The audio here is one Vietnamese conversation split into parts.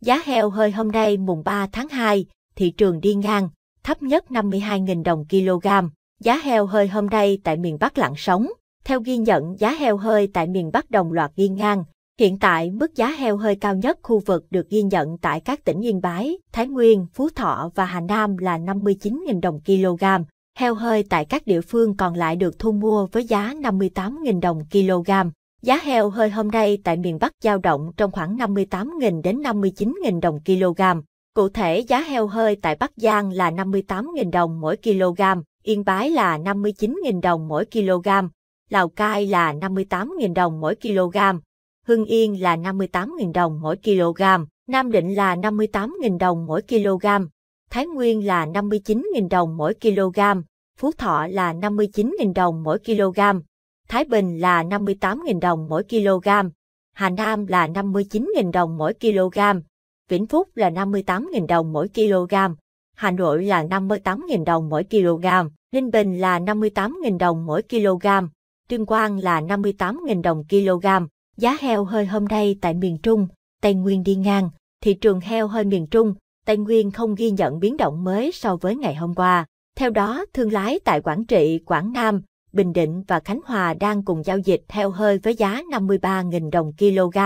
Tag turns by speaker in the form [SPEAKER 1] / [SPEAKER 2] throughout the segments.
[SPEAKER 1] Giá heo hơi hôm nay mùng 3 tháng 2, thị trường đi ngang, thấp nhất 52.000 đồng kg. Giá heo hơi hôm nay tại miền Bắc lặng sóng. Theo ghi nhận, giá heo hơi tại miền Bắc đồng loạt đi ngang. Hiện tại, mức giá heo hơi cao nhất khu vực được ghi nhận tại các tỉnh Yên Bái, Thái Nguyên, Phú Thọ và Hà Nam là 59.000 đồng kg. Heo hơi tại các địa phương còn lại được thu mua với giá 58.000 đồng kg. Giá heo hơi hôm nay tại miền Bắc dao động trong khoảng 58.000 đến 59.000 đồng kg. Cụ thể giá heo hơi tại Bắc Giang là 58.000 đồng mỗi kg, Yên Bái là 59.000 đồng mỗi kg, Lào Cai là 58.000 đồng mỗi kg, Hưng Yên là 58.000 đồng mỗi kg, Nam Định là 58.000 đồng mỗi kg, Thái Nguyên là 59.000 đồng mỗi kg, Phú Thọ là 59.000 đồng mỗi kg, Thái Bình là 58.000 đồng mỗi kg, Hà Nam là 59.000 đồng mỗi kg, Vĩnh Phúc là 58.000 đồng mỗi kg, Hà Nội là 58.000 đồng mỗi kg, Ninh Bình là 58.000 đồng mỗi kg, Tuyên Quang là 58.000 đồng kg. Giá heo hơi hôm nay tại miền Trung, Tây Nguyên đi ngang, thị trường heo hơi miền Trung, Tây Nguyên không ghi nhận biến động mới so với ngày hôm qua. Theo đó, thương lái tại Quảng Trị, Quảng Nam, Bình Định và Khánh Hòa đang cùng giao dịch theo hơi với giá 53.000 đồng kg,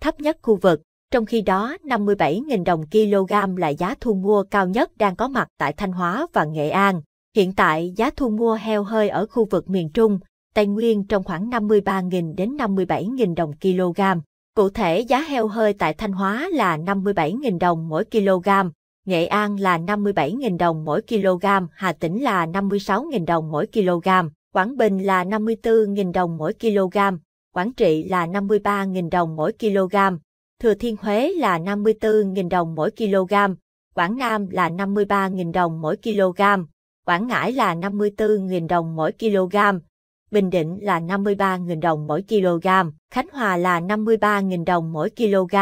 [SPEAKER 1] thấp nhất khu vực, trong khi đó 57.000 đồng kg là giá thu mua cao nhất đang có mặt tại Thanh Hóa và Nghệ An. Hiện tại giá thu mua heo hơi ở khu vực miền Trung, Tây Nguyên trong khoảng 53.000 đến 57.000 đồng kg. Cụ thể giá heo hơi tại Thanh Hóa là 57.000 đồng mỗi kg, Nghệ An là 57.000 đồng mỗi kg, Hà Tĩnh là 56.000 đồng mỗi kg. Quảng Bình là 54.000 đồng mỗi kg, Quảng Trị là 53.000 đồng mỗi kg, Thừa Thiên Huế là 54.000 đồng mỗi kg, Quảng Nam là 53.000 đồng mỗi kg, Quảng Ngãi là 54.000 đồng mỗi kg, Bình Định là 53.000 đồng mỗi kg, Khánh Hòa là 53.000 đồng mỗi kg,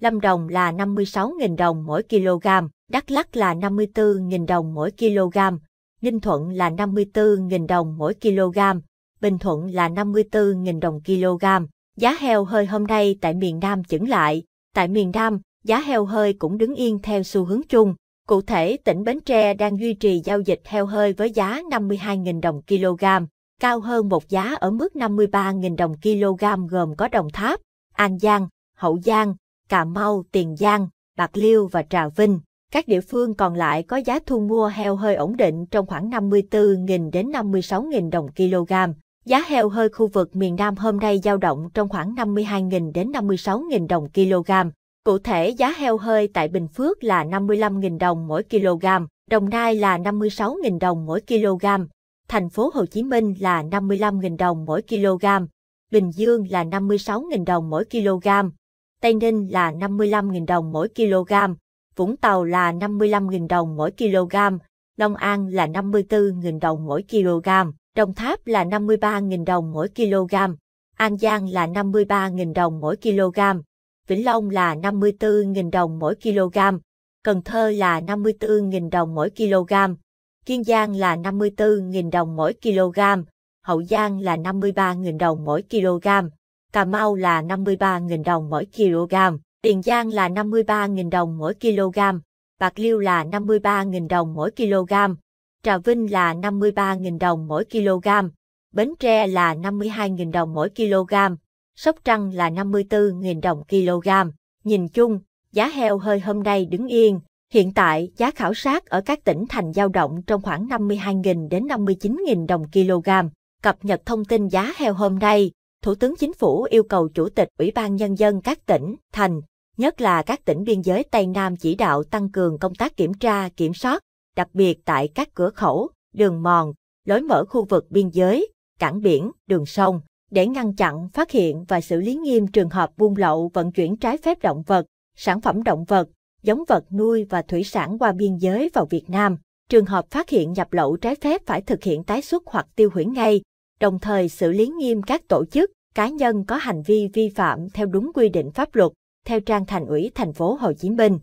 [SPEAKER 1] Lâm Đồng là 56.000 đồng mỗi kg, Đắk Lắk là 54.000 đồng mỗi kg, Ninh Thuận là 54.000 đồng mỗi kg, Bình Thuận là 54.000 đồng kg. Giá heo hơi hôm nay tại miền Nam chững lại. Tại miền Nam, giá heo hơi cũng đứng yên theo xu hướng chung. Cụ thể, tỉnh Bến Tre đang duy trì giao dịch heo hơi với giá 52.000 đồng kg, cao hơn một giá ở mức 53.000 đồng kg gồm có Đồng Tháp, An Giang, Hậu Giang, Cà Mau, Tiền Giang, Bạc Liêu và Trà Vinh. Các địa phương còn lại có giá thu mua heo hơi ổn định trong khoảng 54.000 đến 56.000 đồng kg. Giá heo hơi khu vực miền Nam hôm nay dao động trong khoảng 52.000 đến 56.000 đồng kg. Cụ thể giá heo hơi tại Bình Phước là 55.000 đồng mỗi kg, Đồng Nai là 56.000 đồng mỗi kg, thành phố Hồ Chí Minh là 55.000 đồng mỗi kg, Bình Dương là 56.000 đồng mỗi kg, Tây Ninh là 55.000 đồng mỗi kg, Vũng Tàu là 55.000 đồng mỗi kg, Long An là 54.000 đồng mỗi kg, Đồng Tháp là 53.000 đồng mỗi kg, An Giang là 53.000 đồng mỗi kg, Vĩnh Long là 54.000 đồng mỗi kg, Cần Thơ là 54.000 đồng mỗi kg, Kiên Giang là 54.000 đồng mỗi kg, Hậu Giang là 53.000 đồng mỗi kg, Cà Mau là 53.000 đồng mỗi kg. Tiền Giang là 53.000 đồng mỗi kg, Bạc Liêu là 53.000 đồng mỗi kg, Trà Vinh là 53.000 đồng mỗi kg, Bến Tre là 52.000 đồng mỗi kg, Sóc Trăng là 54.000 đồng kg. Nhìn chung, giá heo hơi hôm nay đứng yên. Hiện tại, giá khảo sát ở các tỉnh thành giao động trong khoảng 52.000 đến 59.000 đồng kg. Cập nhật thông tin giá heo hôm nay, Thủ tướng Chính phủ yêu cầu Chủ tịch Ủy ban Nhân dân các tỉnh, thành, nhất là các tỉnh biên giới Tây Nam chỉ đạo tăng cường công tác kiểm tra, kiểm soát, đặc biệt tại các cửa khẩu, đường mòn, lối mở khu vực biên giới, cảng biển, đường sông, để ngăn chặn, phát hiện và xử lý nghiêm trường hợp buôn lậu vận chuyển trái phép động vật, sản phẩm động vật, giống vật nuôi và thủy sản qua biên giới vào Việt Nam. Trường hợp phát hiện nhập lậu trái phép phải thực hiện tái xuất hoặc tiêu hủy ngay, đồng thời xử lý nghiêm các tổ chức, cá nhân có hành vi vi phạm theo đúng quy định pháp luật theo trang thành ủy thành phố Hồ Chí Minh.